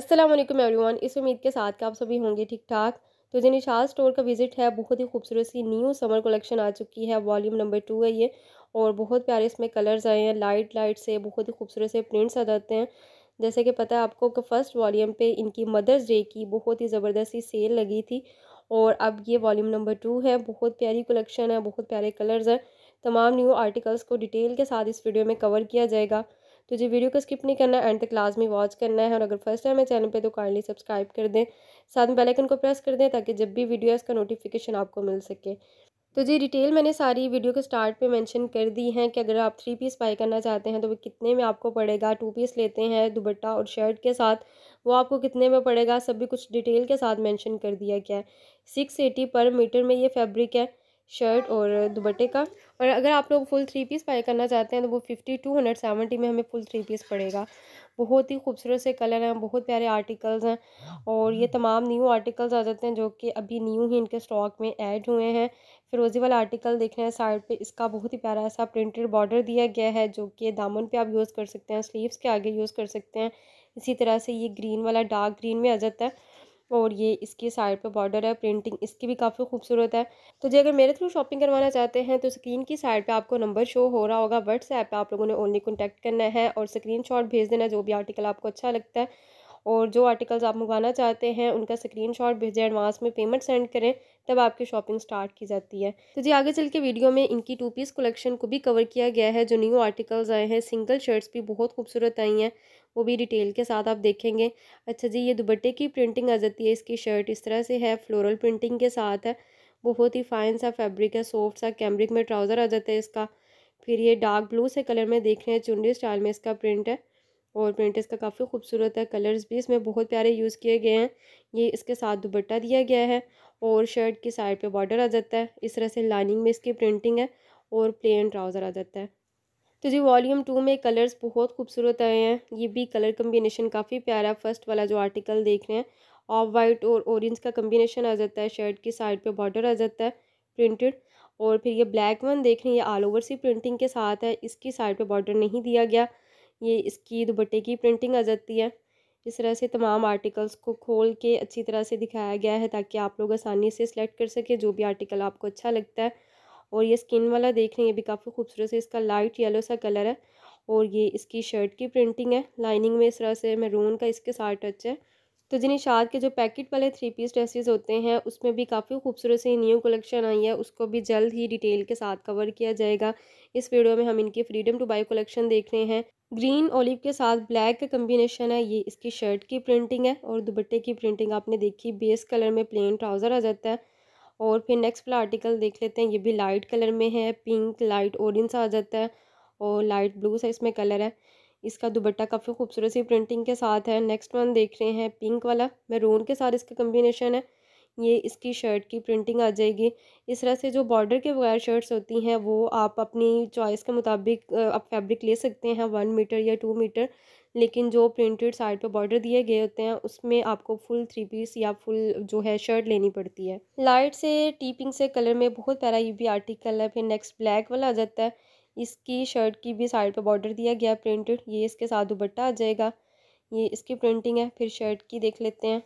अस्सलाम वालेकुम एवरीवन इस उम्मीद के साथ कि आप सभी होंगे ठीक ठाक तो जी निशाद स्टोर का विज़िट है बहुत ही खूबसूरत सी न्यू समर कलेक्शन आ चुकी है वॉल्यूम नंबर टू है ये और बहुत प्यारे इसमें कलर्स आए हैं लाइट लाइट से बहुत ही खूबसूरत से प्रिंट्स आ जाते हैं जैसे कि पता है आपको कि फ़र्स्ट वॉल्यूम पे इनकी मदर्स डे की बहुत ही ज़बरदस्ती सेल लगी थी और अब ये वॉल्यूम नंबर टू है बहुत प्यारी कलेक्शन है बहुत प्यारे कलर्स हैं तमाम न्यू आर्टिकल्स को डिटेल के साथ इस वीडियो में कवर किया जाएगा तो जी वीडियो को स्किप नहीं करना है एंड तक लाजमी वॉच करना है और अगर फर्स्ट टाइम है चैनल पर तो काइंडली सब्सक्राइब कर दें साथ में बेलाइकन को प्रेस कर दें ताकि जब भी है इसका नोटिफिकेशन आपको मिल सके तो जी डिटेल मैंने सारी वीडियो के स्टार्ट पे मेंशन कर दी है कि अगर आप थ्री पीस बाई करना चाहते हैं तो वो कितने में आपको पड़ेगा टू पीस लेते हैं दुपट्टा और शर्ट के साथ वो आपको कितने में पड़ेगा सब भी कुछ डिटेल के साथ मेंशन कर दिया गया है सिक्स एटी पर मीटर में ये फैब्रिक है शर्ट और दुबट्टे का और अगर आप लोग फुल थ्री पीस बाय करना चाहते हैं तो वो फिफ्टी टू हंड्रेड सेवेंटी में हमें फुल थ्री पीस पड़ेगा बहुत ही खूबसूरत से कलर हैं बहुत प्यारे आर्टिकल्स हैं और ये तमाम न्यू आर्टिकल्स आ जाते हैं जो कि अभी न्यू ही इनके स्टॉक में ऐड हुए हैं फिरोजी वाला आर्टिकल देख रहे हैं साइड पर इसका बहुत ही प्यारा ऐसा प्रिंटेड बॉर्डर दिया गया है जो कि दामन पर आप यूज़ कर सकते हैं स्लीवस के आगे यूज़ कर सकते हैं इसी तरह से ये ग्रीन वाला डार्क ग्रीन में आ जाता है और ये इसके साइड पे बॉर्डर है प्रिंटिंग इसकी भी काफ़ी खूबसूरत है तो जो अगर मेरे थ्रू शॉपिंग करवाना चाहते हैं तो स्क्रीन की साइड पे आपको नंबर शो हो रहा होगा व्हाट्सएप पे आप लोगों ने ओनली कॉन्टैक्ट करना है और शॉट भेज देना जो भी आर्टिकल आपको अच्छा लगता है और जो आर्टिकल्स आप मंगवाना चाहते हैं उनका स्क्रीन शॉट भेजें एडवांस में पेमेंट सेंड करें तब आपकी शॉपिंग स्टार्ट की जाती है तो जी आगे चल के वीडियो में इनकी टू पीस कलेक्शन को भी कवर किया गया है जो न्यू आर्टिकल्स आए हैं सिंगल शर्ट्स भी बहुत खूबसूरत आई हैं वो भी डिटेल के साथ आप देखेंगे अच्छा जी ये दुबट्टे की प्रिंटिंग आ जाती है इसकी शर्ट इस तरह से है फ्लोरल प्रिंटिंग के साथ है बहुत ही फाइन सा फैब्रिक है सॉफ्ट सा कैमरिक में ट्राउज़र आ जाता है इसका फिर ये डार्क ब्लू से कलर में देख रहे हैं चुनरी स्टाइल में इसका प्रिंट है और प्रिंट इसका काफ़ी खूबसूरत है कलर्स भी इसमें बहुत प्यारे यूज़ किए गए हैं ये इसके साथ दुबट्टा दिया गया है और शर्ट की साइड पे बॉर्डर आ जाता है इस तरह से लाइनिंग में इसकी प्रिंटिंग है और प्लेन ट्राउज़र आ जाता है तो जी वॉल्यूम टू में कलर्स बहुत खूबसूरत आए हैं ये भी कलर कम्बिनेशन काफ़ी प्यारा फर्स्ट वाला जो आर्टिकल देख रहे हैं ऑफ वाइट और ऑरेंज का कम्बिनेशन आ जाता है शर्ट की साइड पे बॉर्डर आ जाता है प्रिंटेड और फिर ये ब्लैक वन देख रहे हैं ये ऑल ओवर सी प्रिंटिंग के साथ है इसकी साइड पर बॉर्डर नहीं दिया गया ये इसकी दुपट्टे की प्रिंटिंग आ जाती है इस तरह से तमाम आर्टिकल्स को खोल के अच्छी तरह से दिखाया गया है ताकि आप लोग आसानी से सिलेक्ट कर सकें जो भी आर्टिकल आपको अच्छा लगता है और ये स्किन वाला देख रहे हैं ये भी काफ़ी खूबसूरत है इसका लाइट येलो सा कलर है और ये इसकी शर्ट की प्रिंटिंग है लाइनिंग में इस तरह से मैरून का इसके साथ टच है तो जिन्हें शाद के जो पैकेट वाले थ्री पीस ड्रेसेस होते हैं उसमें भी काफ़ी खूबसूरत सी न्यू कलेक्शन आई है उसको भी जल्द ही डिटेल के साथ कवर किया जाएगा इस वीडियो में हम इनकी फ्रीडम टू बाई कलेक्शन देख रहे हैं ग्रीन ऑलिव के साथ ब्लैक का कम्बिनेशन है ये इसकी शर्ट की प्रिंटिंग है और दुपट्टे की प्रिंटिंग आपने देखी बेस कलर में प्लेन ट्राउज़र आ जाता है और फिर नेक्स्ट वाला आर्टिकल देख लेते हैं ये भी लाइट कलर में है पिंक लाइट ऑरेंज आ जाता है और लाइट ब्लू सा इसमें कलर है इसका दुबट्टा काफ़ी खूबसूरत सी प्रिंटिंग के साथ है नेक्स्ट वन देख रहे हैं पिंक वाला मैरून के साथ इसका कम्बिनेशन है ये इसकी शर्ट की प्रिंटिंग आ जाएगी इस तरह से जो बॉर्डर के बगैर शर्ट्स होती हैं वो आप अपनी चॉइस के मुताबिक आप फैब्रिक ले सकते हैं वन मीटर या टू मीटर लेकिन जो प्रिंटेड साइड पे बॉर्डर दिए गए होते हैं उसमें आपको फुल थ्री पीस या फुल जो है शर्ट लेनी पड़ती है लाइट से टीपिंग से कलर में बहुत प्यारा ये भी आर्टिकल है फिर नेक्स्ट ब्लैक वाला आ जाता है इसकी शर्ट की भी साइड पे बॉर्डर दिया गया प्रिंटेड ये इसके साथ दुबट्टा आ जाएगा ये इसकी प्रिंटिंग है फिर शर्ट की देख लेते हैं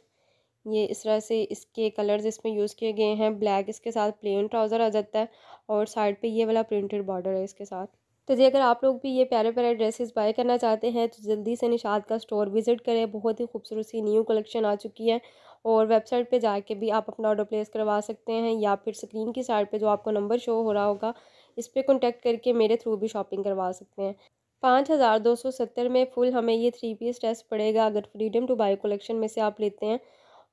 ये इस तरह से इसके कलर्स इसमें यूज़ किए गए हैं ब्लैक इसके साथ प्लेन ट्राउज़र आ जाता है और साइड पे ये वाला प्रिंटेड बॉर्डर है इसके साथ तो जी अगर आप लोग भी ये प्यारे प्यारे ड्रेसेस बाय करना चाहते हैं तो जल्दी से निशाद का स्टोर विज़िट करें बहुत ही खूबसूरत सी न्यू कलेक्शन आ चुकी है और वेबसाइट पे जाके भी आप अपना ऑर्डर प्लेस करवा सकते हैं या फिर स्क्रीन की साइड पे जो आपको नंबर शो हो रहा होगा इस पर कॉन्टैक्ट करके मेरे थ्रू भी शॉपिंग करवा सकते हैं पाँच हज़ार दो सौ सत्तर में फुल हमें ये थ्री पीस ड्रेस पड़ेगा अगर फ्रीडम टू बाई कलेक्शन में से आप लेते हैं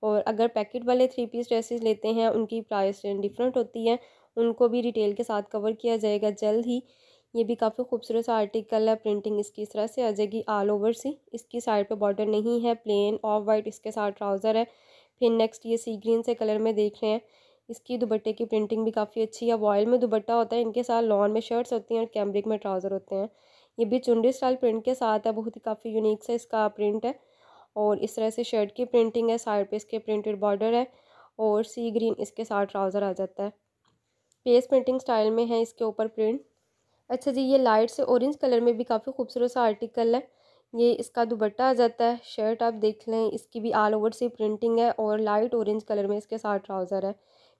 और अगर पैकेट वाले थ्री पीस ड्रेसेस लेते हैं उनकी प्राइस डिफरेंट होती है उनको भी डिटेल के साथ कवर किया जाएगा जल्द ही ये भी काफ़ी खूबसूरत सा आर्टिकल है प्रिंटिंग इसकी इस तरह से आ जाएगी ऑल ओवर सी इसकी साइड पे बॉर्डर नहीं है प्लेन ऑफ वाइट इसके साथ ट्राउज़र है फिर नेक्स्ट ये सी ग्रीन से कलर में देख रहे हैं इसकी दुबट्टे की प्रिंटिंग भी काफ़ी अच्छी है वॉयल में दुबट्टा होता है इनके साथ लॉन में शर्ट्स होती हैं और कैमरिक में ट्राउज़र होते हैं ये भी चुंडी स्टाइल प्रिंट के साथ है बहुत ही काफ़ी यूनिक सा इसका प्रिंट है और इस तरह से शर्ट की प्रिंटिंग है साइड पर इसके प्रिंटेड बॉर्डर है और सी ग्रीन इसके साथ ट्राउज़र आ जाता है पेस प्रिंटिंग स्टाइल में है इसके ऊपर प्रिंट अच्छा जी ये लाइट से ऑरेंज कलर में भी काफ़ी खूबसूरत सा आर्टिकल है ये इसका दुबट्टा आ जाता है शर्ट आप देख लें इसकी भी ऑल ओवर से प्रिंटिंग है और लाइट ऑरेंज कलर में इसके साथ ट्राउज़र है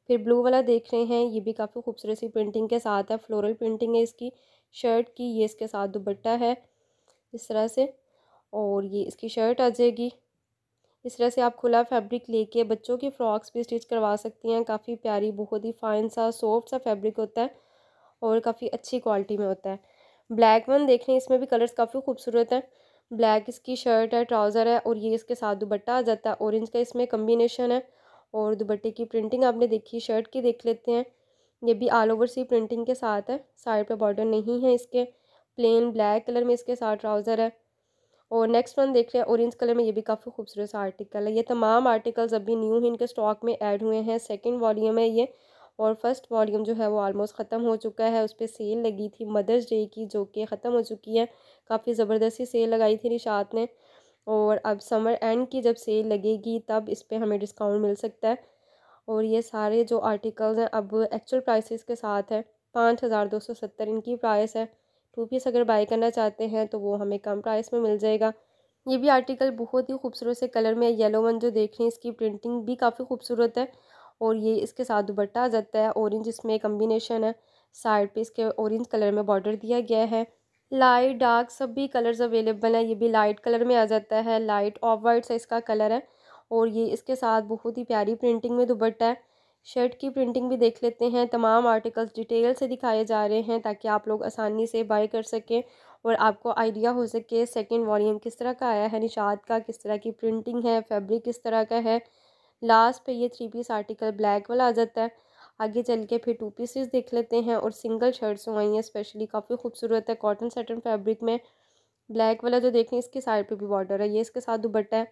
फिर ब्लू वाला देख रहे हैं ये भी काफ़ी खूबसूरत सी प्रिंटिंग के साथ है फ्लोरल प्रिंटिंग है इसकी शर्ट की ये इसके साथ दुबट्टा है इस तरह से और ये इसकी शर्ट आ जाएगी इस तरह से आप खुला फैब्रिक लेके बच्चों की फ़्रॉक्स भी स्टिच करवा सकती हैं काफ़ी प्यारी बहुत ही फाइन सा सॉफ्ट सा फैब्रिक होता है और काफ़ी अच्छी क्वालिटी में होता है ब्लैक वन देख हैं इसमें भी कलर्स काफ़ी खूबसूरत हैं ब्लैक इसकी शर्ट है ट्राउज़र है और ये इसके साथ दुबट्टा आ जाता है ऑरेंज का इसमें कम्बिनेशन है और दुबट्टे की प्रिंटिंग आपने देखी शर्ट की देख लेते हैं ये भी ऑल ओवर सी प्रिंटिंग के साथ है साइड पर बॉर्डर नहीं है इसके प्लेन ब्लैक कलर में इसके साथ ट्राउज़र है और नेक्स्ट वन देख रहे हैं ऑरेंज कलर में ये भी काफ़ी खूबसूरत सा आर्टिकल है ये तमाम आर्टिकल्स अभी न्यू ही इनके स्टॉक में ऐड हुए हैं सेकंड वॉल्यूम है ये और फर्स्ट वॉल्यूम जो है वो ऑलमोस्ट ख़त्म हो चुका है उस पर सेल लगी थी मदर्स डे की जो कि ख़त्म हो चुकी है काफ़ी ज़बरदस्ती सेल लगाई थी निशात ने और अब समर एंड की जब सेल लगेगी तब इस पर हमें डिस्काउंट मिल सकता है और ये सारे जो आर्टिकल्स हैं अब एक्चुअल प्राइसेस के साथ है पाँच हज़ार दो सौ सत्तर इनकी प्राइस है टू पीस अगर बाई करना चाहते हैं तो वो हमें कम प्राइस में मिल जाएगा ये भी आर्टिकल बहुत ही खूबसूरत से कलर में येलो वन जो देख रहे हैं इसकी प्रिंटिंग भी काफ़ी खूबसूरत है और ये इसके साथ दुबट्टा आ जाता है ऑरेंज इसमें कम्बिनेशन है साइड पे इसके ऑरेंज कलर में बॉर्डर दिया गया है लाइट डार्क सभी कलर्स अवेलेबल हैं ये भी लाइट कलर में आ जाता है लाइट ऑफ वाइट सा इसका कलर है और ये इसके साथ बहुत ही प्यारी प्रिंटिंग में दुबट्टा है शर्ट की प्रिंटिंग भी देख लेते हैं तमाम आर्टिकल्स डिटेल से दिखाए जा रहे हैं ताकि आप लोग आसानी से बाय कर सकें और आपको आइडिया हो सके सेकेंड वॉलीम किस तरह का आया है निषाद का किस तरह की प्रिंटिंग है फैब्रिक किस तरह का है लास्ट पे ये थ्री पीस आर्टिकल ब्लैक वाला आ जाता है आगे चल के फिर टू पीसेस देख लेते हैं और सिंगल शर्ट्स हुई हैं स्पेशली काफ़ी खूबसूरत है कॉटन सेटन फैब्रिक में ब्लैक वाला जो देखें इसके साइड पे भी बॉर्डर है ये इसके साथ दुबट्टा है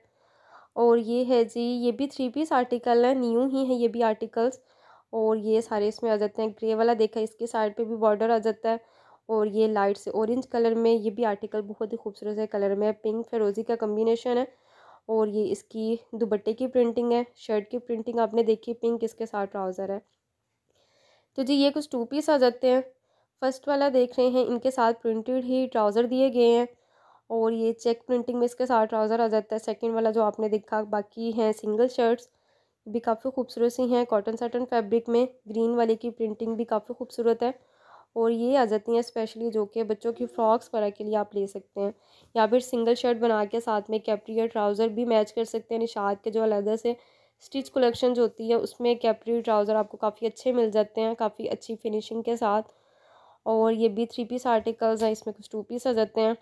और ये है जी ये भी थ्री पीस आर्टिकल है न्यू ही है ये भी आर्टिकल्स और ये सारे इसमें आ जाते हैं ग्रे वाला देखा इसके साइड पे भी बॉर्डर आ जाता है और ये लाइट से ऑरेंज कलर में ये भी आर्टिकल बहुत ही खूबसूरत है कलर में पिंक फिरोजी का कम्बिनेशन है और ये इसकी दुबट्टे की प्रिंटिंग है शर्ट की प्रिंटिंग आपने देखी पिंक इसके साथ ट्राउज़र है तो जी ये कुछ टू पीस आ जाते हैं फर्स्ट वाला देख रहे हैं इनके साथ प्रिंटेड ही ट्राउज़र दिए गए हैं और ये चेक प्रिंटिंग में इसके साथ ट्राउज़र आ जाता है सेकेंड वाला जो आपने देखा बाकी हैं सिंगल शर्ट्स भी काफ़ी खूबसूरत सी हैं कॉटन साटन फैब्रिक में ग्रीन वाले की प्रिंटिंग भी काफ़ी खूबसूरत है और ये आ जाती हैं स्पेशली जो कि बच्चों की फ़्रॉक्स वगैरह के लिए आप ले सकते हैं या फिर सिंगल शर्ट बना के साथ में कैप्री या ट्राउज़र भी मैच कर सकते हैं निशाद के जो अलहदा से स्टिच कलेक्शन जो होती है उसमें कैप्री ट्राउज़र आपको काफ़ी अच्छे मिल जाते हैं काफ़ी अच्छी फिनिशिंग के साथ और ये भी थ्री पीस आर्टिकल्स हैं इसमें कुछ टू पीस आ जाते हैं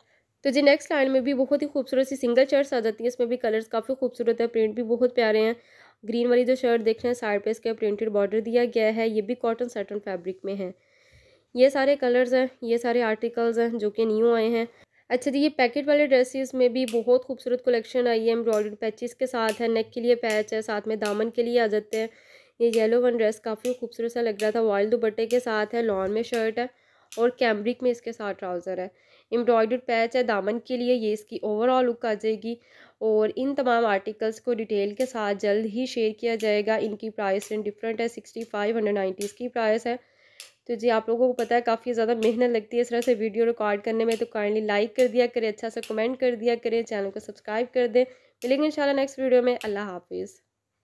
तो जी नेक्स्ट लाइन में भी बहुत ही खूबसूरत सी सिंगल शर्ट्स आ जाती हैं इसमें भी कलर्स काफ़ी खूबसूरत है प्रिंट भी बहुत प्यारे हैं ग्रीन वाली जो शर्ट देख रहे हैं साइड पे इसका प्रिंटेड बॉर्डर दिया गया है ये भी कॉटन सर्टन फैब्रिक में है ये सारे कलर्स हैं ये सारे आर्टिकल्स हैं जो कि न्यू आए हैं अच्छा जी ये पैकेट वाले ड्रेसेस में भी बहुत खूबसूरत कलेक्शन आई है एम्ब्रॉयड पैचेस के साथ है नेक के लिए पैच है साथ में दामन के लिए आ जाते हैं ये येलो वन ड्रेस काफ़ी खूबसूरत सा लग रहा था वाइल्ड दुपट्टे के साथ है लॉन में शर्ट है और कैम्ब्रिक में इसके साथ ट्राउज़र है एम्ब्रॉयडर्ड पैच है दामन के लिए ये इसकी ओवरऑल लुक आ जाएगी और इन तमाम आर्टिकल्स को डिटेल के साथ जल्द ही शेयर किया जाएगा इनकी प्राइस डिफरेंट है सिक्सटी फाइव हंड्रेड नाइन्टी इसकी प्राइस है तो जी आप लोगों को पता है काफ़ी ज़्यादा मेहनत लगती है इस तरह से वीडियो रिकॉर्ड करने में तो काइंडली लाइक कर दिया करें अच्छा सा कमेंट कर दिया करें चैनल को सब्सक्राइब कर दें मिलेंगे इंशाल्लाह नेक्स्ट वीडियो में अल्लाह हाफिज़